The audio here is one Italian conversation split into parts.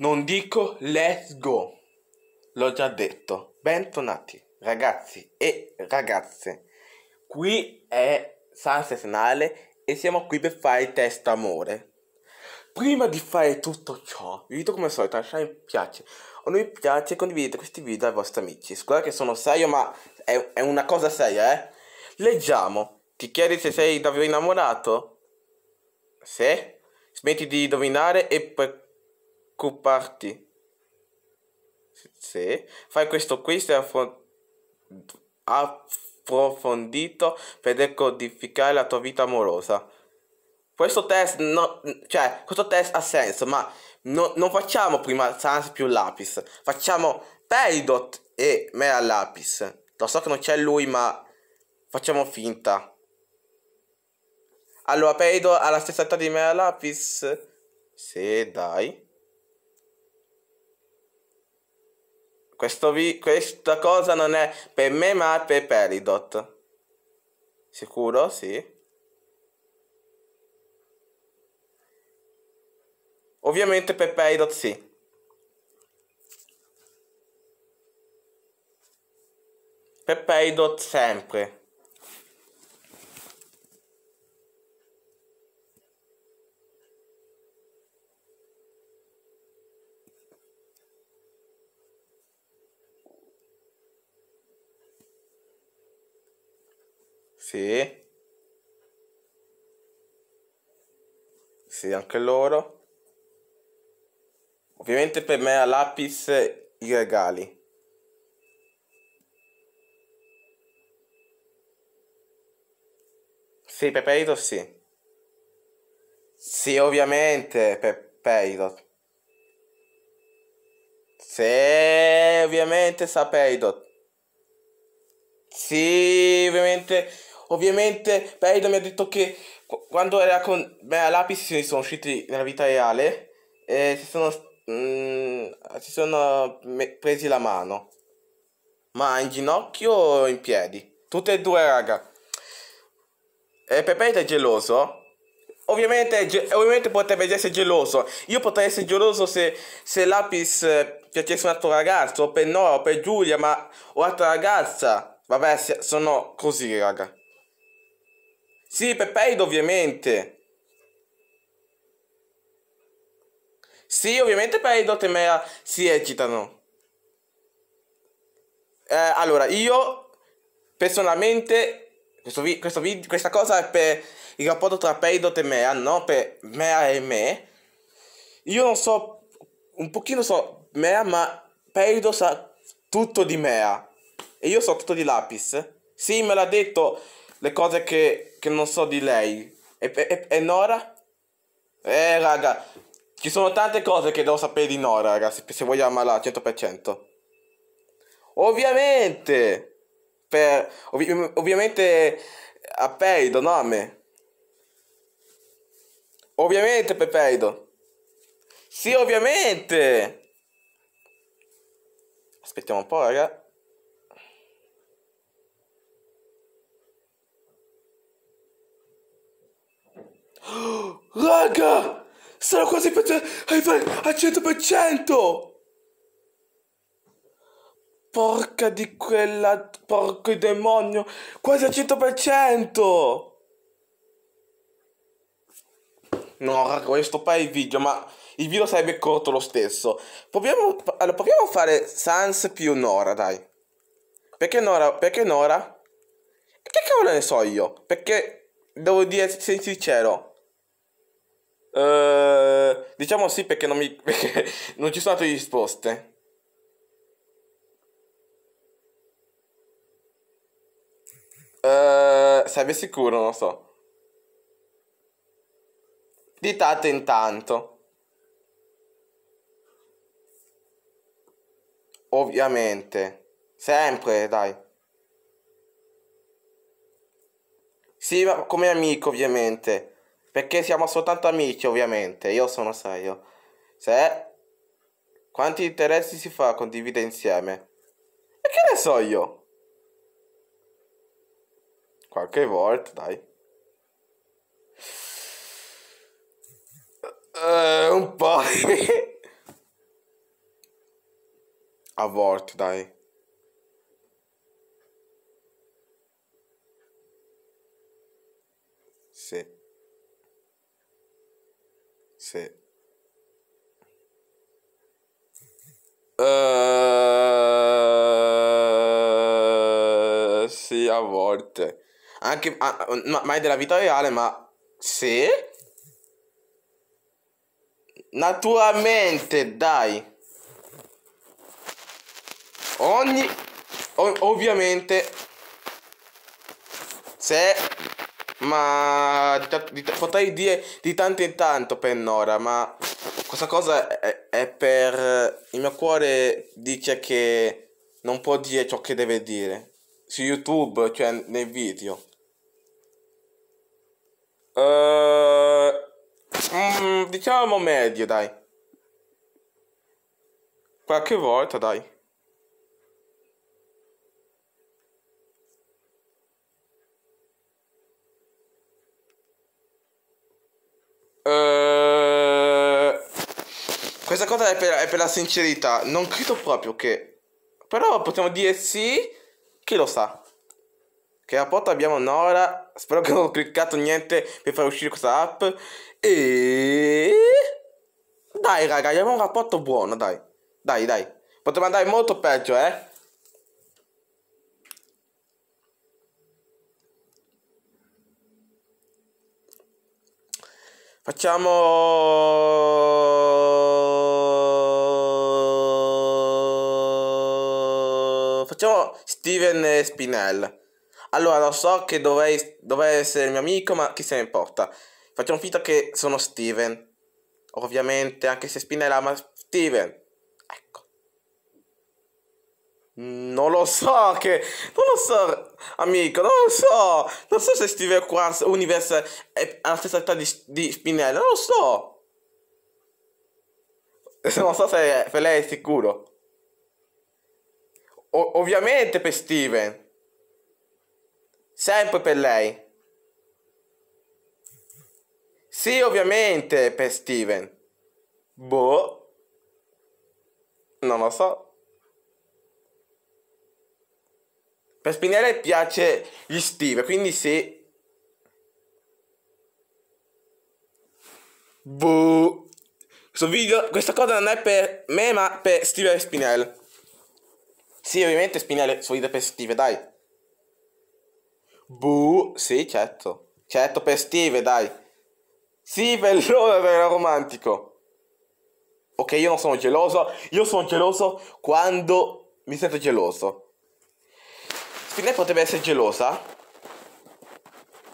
non dico let's go, l'ho già detto. Bentornati ragazzi e ragazze, qui è San Sesenale e siamo qui per fare il test amore. Prima di fare tutto ciò, vi invito come al solito a lasciare un piace, o non mi piace condividete questi video ai vostri amici. Scusate che sono serio ma è, è una cosa seria eh. Leggiamo, ti chiedi se sei davvero innamorato? Se? Smetti di indovinare e poi comparti. Sì. Fai questo quiz affro- approfondito per decodificare la tua vita amorosa. Questo test, no, cioè, questo test ha senso, ma no, non facciamo prima sans più lapis. Facciamo peridot e mera lapis. Lo so che non c'è lui, ma facciamo finta. Allora, peridot ha la stessa età di mera lapis? Sì, dai. Questo vi- questa cosa non è per me ma per Peridot. Sicuro? Sì. Ovviamente per Peridot sì. Per Peridot sempre. Sì. Sì, anche loro. Ovviamente per me a lapis i regali. Sì, per Peridot sì. Sì, ovviamente, per Peridot. Sì, ovviamente sa Peridot. Sì, ovviamente Ovviamente Peido mi ha detto che quando era con me a Lapis si sono usciti nella vita reale e si sono, mh, mm, si sono presi la mano. Ma in ginocchio o in piedi? Tutte e due, raga. E Pepeito è geloso? Ovviamente, ge ovviamente, potrebbe essere geloso. Io potrei essere geloso se, se Lapis eh, piacesse un altro ragazzo, o per Nora, o per Giulia, ma o altra ragazza. Vabbè, sono così, raga. Sì, Peppeid ovviamente. Sì, ovviamente Peidot e Mea si eccitano. Eh, allora, io personalmente, questo vi, questo vi, questa cosa è per il rapporto tra Peidot e Mea, no? Per Mea e me. Io non so, un pochino so Mea, ma Peidot sa tutto di Mea. E io so tutto di Lapis. Sì, me l'ha detto le cose che che non so di lei. E, e, e Nora? Eh, raga, ci sono tante cose che devo sapere di Nora, raga, se, se voglio ammarla al 100%. Ovviamente! Per, ovvi, ovviamente a Peido, nome. Ovviamente per Sì, ovviamente! Aspettiamo un po', raga. Oh, raga! Sarà quasi per arrivare al 100%! Porca di quella... Porco demonio! Quasi al 100%! No, raga, questo poi è il video, ma il video sarebbe corto lo stesso. Proviamo, allora, proviamo a fare Sans più Nora, dai. Perché Nora? Perché Nora? Che cavolo ne so io? Perché, devo dire, sei sincero, eh, diciamo sì perché non, mi, perché non ci sono altre risposte. Uh, sarebbe sicuro, non lo so. Ditate intanto. Ovviamente. Sempre, dai. Sì, ma come amico, ovviamente. Perché siamo soltanto amici, ovviamente. Io sono Saio. Se... Quanti interessi si fa condividere insieme? E che ne so io? Qualche volta, dai. Eh, un po'. A volte, dai. Sì. Sì. Uh, sì, a volte. Anche, ah, ma, ma è della vita reale, ma sì? Naturalmente, dai. Ogni... O, ovviamente... Se ma di, di, potrei dire di tanto in tanto per pennora, ma questa cosa è, è per... Eh, il mio cuore dice che non può dire ciò che deve dire su YouTube, cioè nei video. Uh, mm, diciamo meglio, dai. Qualche volta, dai. Eh, questa cosa è per, è per la sincerità. Non credo proprio che... Però possiamo dire sì, chi lo sa. Che rapporto abbiamo Nora? Spero che non ho cliccato niente per far uscire questa app. E... Dai raga, abbiamo un rapporto buono, dai. Dai, dai. Poteva andare molto peggio, eh. Facciamo... Facciamo Steven Spinell. Allora, lo so che dovrei, dovrei essere il mio amico, ma chi se ne importa. Facciamo finta che sono Steven. Ovviamente, anche se Spinella, ama Steven. Non lo so che... Non lo so, amico, non lo so. Non so se Steve Quartz Universe è alla stessa età di, di Spinello, non lo so. Non so se per lei è sicuro. O ovviamente per Steven. Sempre per lei. Sì, ovviamente per Steven. Boh. Non lo so. Per Spinelli piace gli l'estiva, quindi se... Boh. Questo video, questa cosa non è per me, ma per Steve e Spinelli. Sì, ovviamente Spinelli, suo per Steve, dai. Boh, sì, certo. Certo, per Steve, dai. Sì, per loro era romantico. Ok, io non sono geloso. Io sono geloso quando mi sento geloso. Finley potrebbe essere gelosa?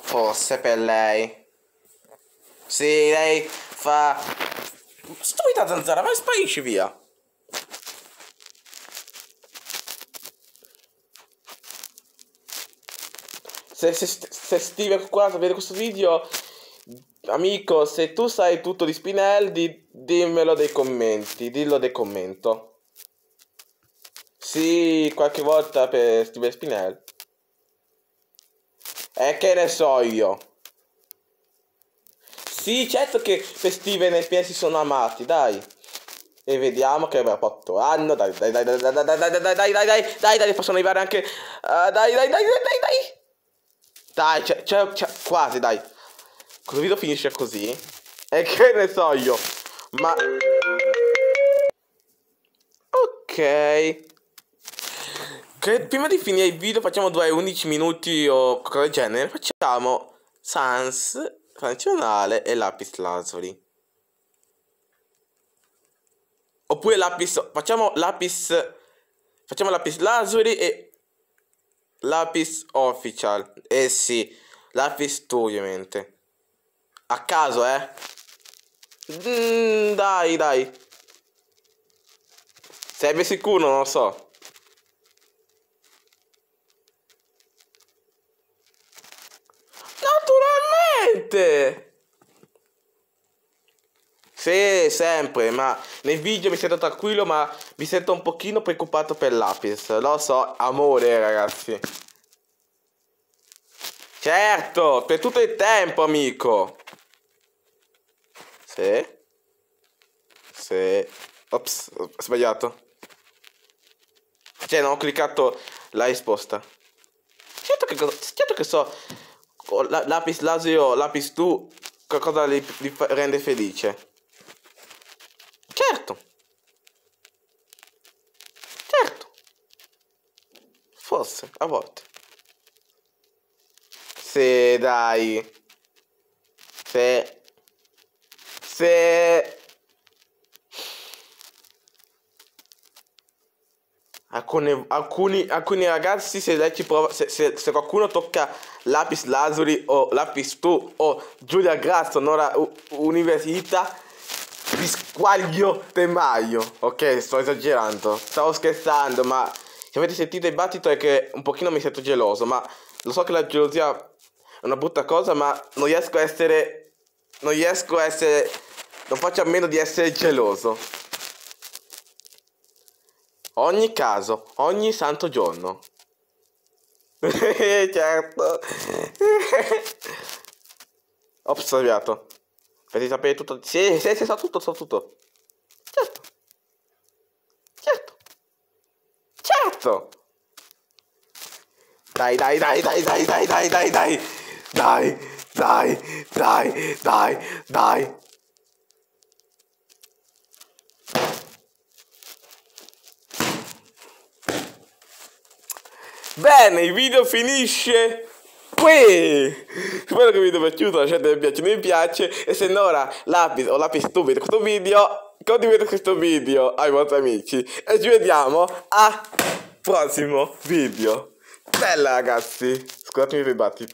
Forse per lei. Sì, lei fa... Stupida zanzara, ma sparisci via. Se, se, se Steve è qua a vedere questo video, amico, se tu sai tutto di Spinelli, dimmelo nei commenti, dillo dei commenti. Sì, qualche volta per Steven Spinell. E che ne so io. Sì, certo che per Steven e Spinell si sono amati, dai. E vediamo che abbiamo fatto anno. Dai, dai, dai, dai, dai, dai, dai, dai, dai, dai, dai, dai, possono arrivare anche... Uh, dai, dai, dai, dai, dai, dai. Dai, c'è quasi, dai. Questo video finisce così. E che ne so io. Ma... Ok. Cred- prima di finire il video facciamo 2-11 minuti o qualcosa del genere. Facciamo Sans, Franzionale e Lapis Lazuli. Oppure Lapis... Facciamo Lapis... Facciamo Lapis Lazuli e... Lapis Official. Eh sì, Lapis tu ovviamente. A caso, eh. Mm, dai, dai. Sarebbe sicuro, non lo so. niente! Sì, sempre, ma nei video mi sento tranquillo, ma mi sento un pochino preoccupato per l'Apis. Lo so, amore, ragazzi. Certo, per tutto il tempo, amico. se se Ops, ho sbagliato. Cioè, non ho cliccato la risposta. Certo che, certo che so Ecco, la, lapis lazio, lapis tu, qualcosa li, li rende felice? Certo. Certo. Forse, a volte. Se dai. Se. Se. Alcune, alcuni, alcuni ragazzi se lei ci prova se, se, se qualcuno tocca Lapis Lazuri o Lapis Tu o Giulia Grasso, Nora Università Pisquaglio De Maio. Ok, sto esagerando. Stavo scherzando, ma se avete sentito il battito è che un pochino mi sento geloso, ma lo so che la gelosia è una brutta cosa, ma non riesco a essere... Non riesco a essere... Non faccio a meno di essere geloso. Ogni caso, ogni santo giorno. certo. Ho sbagliato. Fate sapere tutto. Sì, sì, sì, so tutto, so tutto. Certo. Certo. Certo. Dai, dai, dai, dai, dai, dai, dai, dai, dai. Dai, dai, dai, dai, dai. Bene, il video finisce qui. Spero che vi sia piaciuto, lasciate un piace, mi piace e se no ora lapis o lapis stupido questo video, condividete questo video ai vostri amici e ci vediamo al prossimo video. Bella ragazzi, scusatemi per il battito.